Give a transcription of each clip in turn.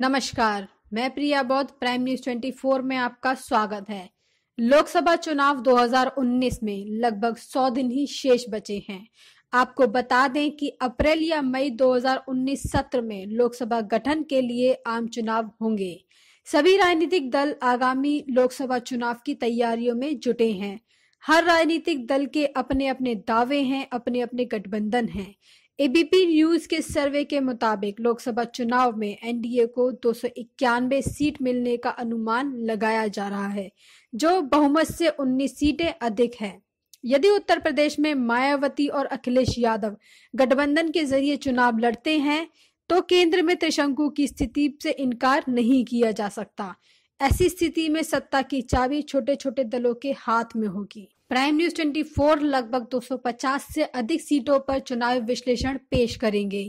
नमस्कार मैं प्रिया बौद्ध प्राइम न्यूज 24 में आपका स्वागत है लोकसभा चुनाव 2019 में लगभग 100 दिन ही शेष बचे हैं आपको बता दें कि अप्रैल या मई 2019 सत्र में लोकसभा गठन के लिए आम चुनाव होंगे सभी राजनीतिक दल आगामी लोकसभा चुनाव की तैयारियों में जुटे हैं हर राजनीतिक दल के अपने अपने दावे हैं अपने अपने गठबंधन हैं एबीपी न्यूज के सर्वे के मुताबिक लोकसभा चुनाव में एनडीए को दो सीट मिलने का अनुमान लगाया जा रहा है जो बहुमत से 19 सीटें अधिक है यदि उत्तर प्रदेश में मायावती और अखिलेश यादव गठबंधन के जरिए चुनाव लड़ते हैं तो केंद्र में त्रिशंकु की स्थिति से इनकार नहीं किया जा सकता ऐसी स्थिति में सत्ता की चाबी छोटे छोटे दलों के हाथ में होगी प्राइम न्यूज 24 लगभग 250 से अधिक सीटों पर चुनाव विश्लेषण पेश करेंगे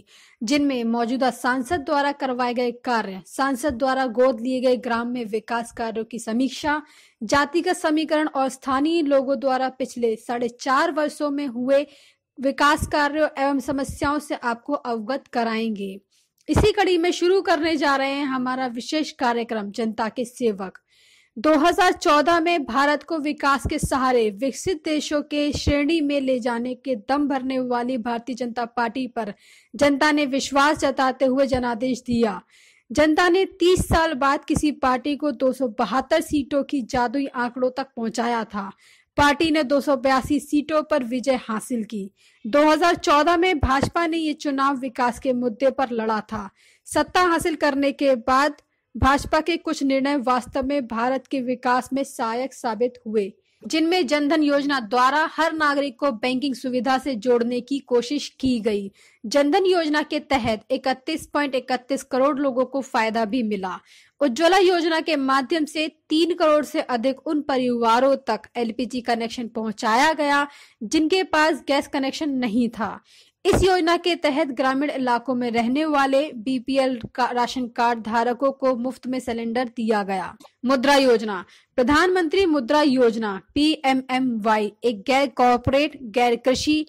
जिनमें मौजूदा सांसद द्वारा करवाए गए कार्य सांसद द्वारा गोद लिए गए ग्राम में विकास कार्यों की समीक्षा जातिगत समीकरण और स्थानीय लोगों द्वारा पिछले साढ़े चार वर्षो में हुए विकास कार्यों एवं समस्याओं से आपको अवगत कराएंगे इसी कड़ी में शुरू करने जा रहे हैं हमारा विशेष कार्यक्रम जनता के सेवक 2014 में भारत को विकास के सहारे विकसित देशों के श्रेणी में ले जाने के दम भरने वाली भारतीय जनता पार्टी पर जनता ने विश्वास जताते हुए जनादेश दिया जनता ने 30 साल बाद किसी पार्टी को दो सीटों की जादुई आंकड़ों तक पहुंचाया था पार्टी ने दो सीटों पर विजय हासिल की 2014 में भाजपा ने ये चुनाव विकास के मुद्दे पर लड़ा था सत्ता हासिल करने के बाद भाजपा के कुछ निर्णय वास्तव में भारत के विकास में सहायक साबित हुए जिनमें जनधन योजना द्वारा हर नागरिक को बैंकिंग सुविधा से जोड़ने की कोशिश की गई जनधन योजना के तहत 31.31 इकतीस करोड़ लोगों को फायदा भी मिला उज्ज्वला योजना के माध्यम से तीन करोड़ से अधिक उन परिवारों तक एलपीजी कनेक्शन पहुंचाया गया जिनके पास गैस कनेक्शन नहीं था इस योजना के तहत ग्रामीण इलाकों में रहने वाले बीपीएल का राशन कार्ड धारकों को मुफ्त में सिलेंडर दिया गया मुद्रा योजना प्रधानमंत्री मुद्रा योजना पीएमएमवाई एक गैर कॉरपोरेट गैर कृषि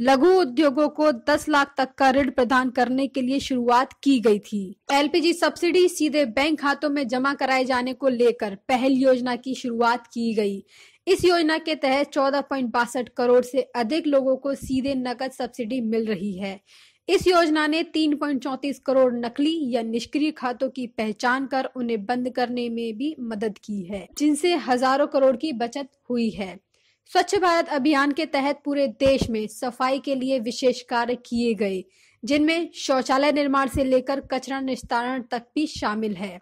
लघु उद्योगों को 10 लाख तक का ऋण प्रदान करने के लिए शुरुआत की गई थी एलपीजी सब्सिडी सीधे बैंक खातों में जमा कराए जाने को लेकर पहल योजना की शुरुआत की गई इस योजना के तहत चौदह पॉइंट बासठ करोड़ से अधिक लोगों को सीधे नकद सब्सिडी मिल रही है इस योजना ने तीन पॉइंट चौंतीस करोड़ नकली या निष्क्रिय खातों की पहचान कर उन्हें बंद करने में भी मदद की है जिनसे हजारों करोड़ की बचत हुई है स्वच्छ भारत अभियान के तहत पूरे देश में सफाई के लिए विशेष कार्य किए गए जिनमें शौचालय निर्माण से लेकर कचरा निस्तारण तक भी शामिल है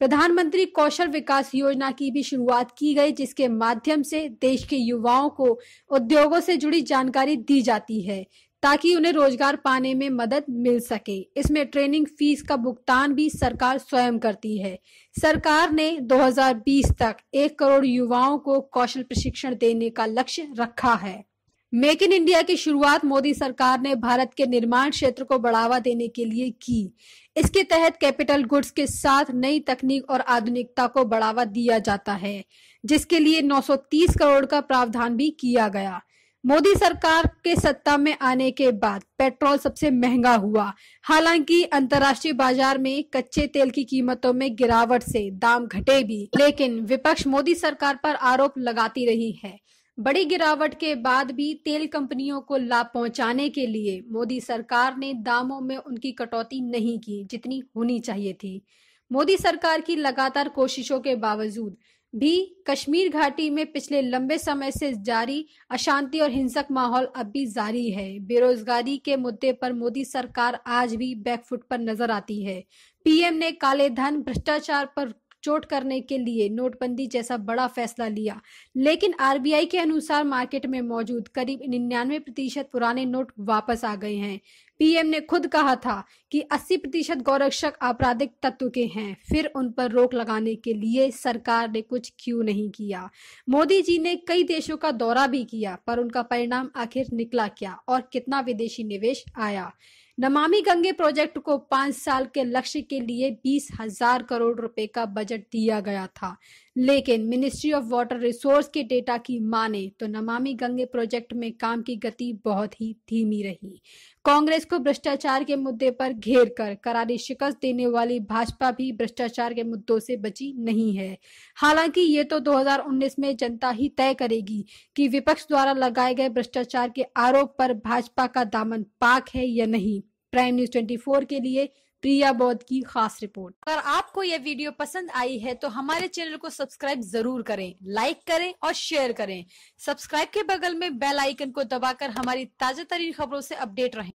प्रधानमंत्री कौशल विकास योजना की भी शुरुआत की गई जिसके माध्यम से देश के युवाओं को उद्योगों से जुड़ी जानकारी दी जाती है ताकि उन्हें रोजगार पाने में मदद मिल सके इसमें ट्रेनिंग फीस का भुगतान भी सरकार स्वयं करती है सरकार ने 2020 तक एक करोड़ युवाओं को कौशल प्रशिक्षण देने का लक्ष्य रखा है मेक इन इंडिया की शुरुआत मोदी सरकार ने भारत के निर्माण क्षेत्र को बढ़ावा देने के लिए की इसके तहत कैपिटल गुड्स के साथ नई तकनीक और आधुनिकता को बढ़ावा दिया जाता है जिसके लिए 930 करोड़ का प्रावधान भी किया गया मोदी सरकार के सत्ता में आने के बाद पेट्रोल सबसे महंगा हुआ हालांकि अंतर्राष्ट्रीय बाजार में कच्चे तेल की कीमतों में गिरावट से दाम घटे भी लेकिन विपक्ष मोदी सरकार पर आरोप लगाती रही है बड़ी गिरावट के बाद भी तेल कंपनियों को लाभ पहुंचाने के लिए मोदी सरकार ने दामों में उनकी कटौती नहीं की जितनी होनी चाहिए थी मोदी सरकार की लगातार कोशिशों के बावजूद भी कश्मीर घाटी में पिछले लंबे समय से जारी अशांति और हिंसक माहौल अब भी जारी है बेरोजगारी के मुद्दे पर मोदी सरकार आज भी बैकफुट पर नजर आती है पीएम ने काले धन भ्रष्टाचार पर चोट करने के लिए नोटबंदी जैसा बड़ा फैसला लिया लेकिन आरबीआई के अनुसार मार्केट में मौजूद करीब निन्यानवे प्रतिशत पुराने नोट वापस आ गए हैं पीएम ने खुद कहा था कि 80 प्रतिशत गौरक्षक आपराधिक तत्व के हैं फिर उन पर रोक लगाने के लिए सरकार ने कुछ क्यों नहीं किया मोदी जी ने कई देशों का दौरा भी किया पर उनका परिणाम आखिर निकला क्या और कितना विदेशी निवेश आया नमामि गंगे प्रोजेक्ट को पांच साल के लक्ष्य के लिए बीस हजार करोड़ रुपए का बजट दिया गया था लेकिन मिनिस्ट्री ऑफ वाटर रिसोर्स के डेटा की माने तो नमामि गंगे प्रोजेक्ट में काम की गति बहुत ही धीमी रही कांग्रेस को भ्रष्टाचार के मुद्दे पर घेर कर करारी शिकस्त देने वाली भाजपा भी भ्रष्टाचार के मुद्दों से बची नहीं है हालांकि ये तो 2019 में जनता ही तय करेगी कि विपक्ष द्वारा लगाए गए भ्रष्टाचार के आरोप पर भाजपा का दामन पाक है या नहीं प्राइम न्यूज 24 के लिए प्रिया बौद्ध की खास रिपोर्ट अगर आपको यह वीडियो पसंद आई है तो हमारे चैनल को सब्सक्राइब जरूर करें लाइक करें और शेयर करें सब्सक्राइब के बगल में बेल आइकन को दबाकर हमारी ताजा तरीन खबरों से अपडेट रहें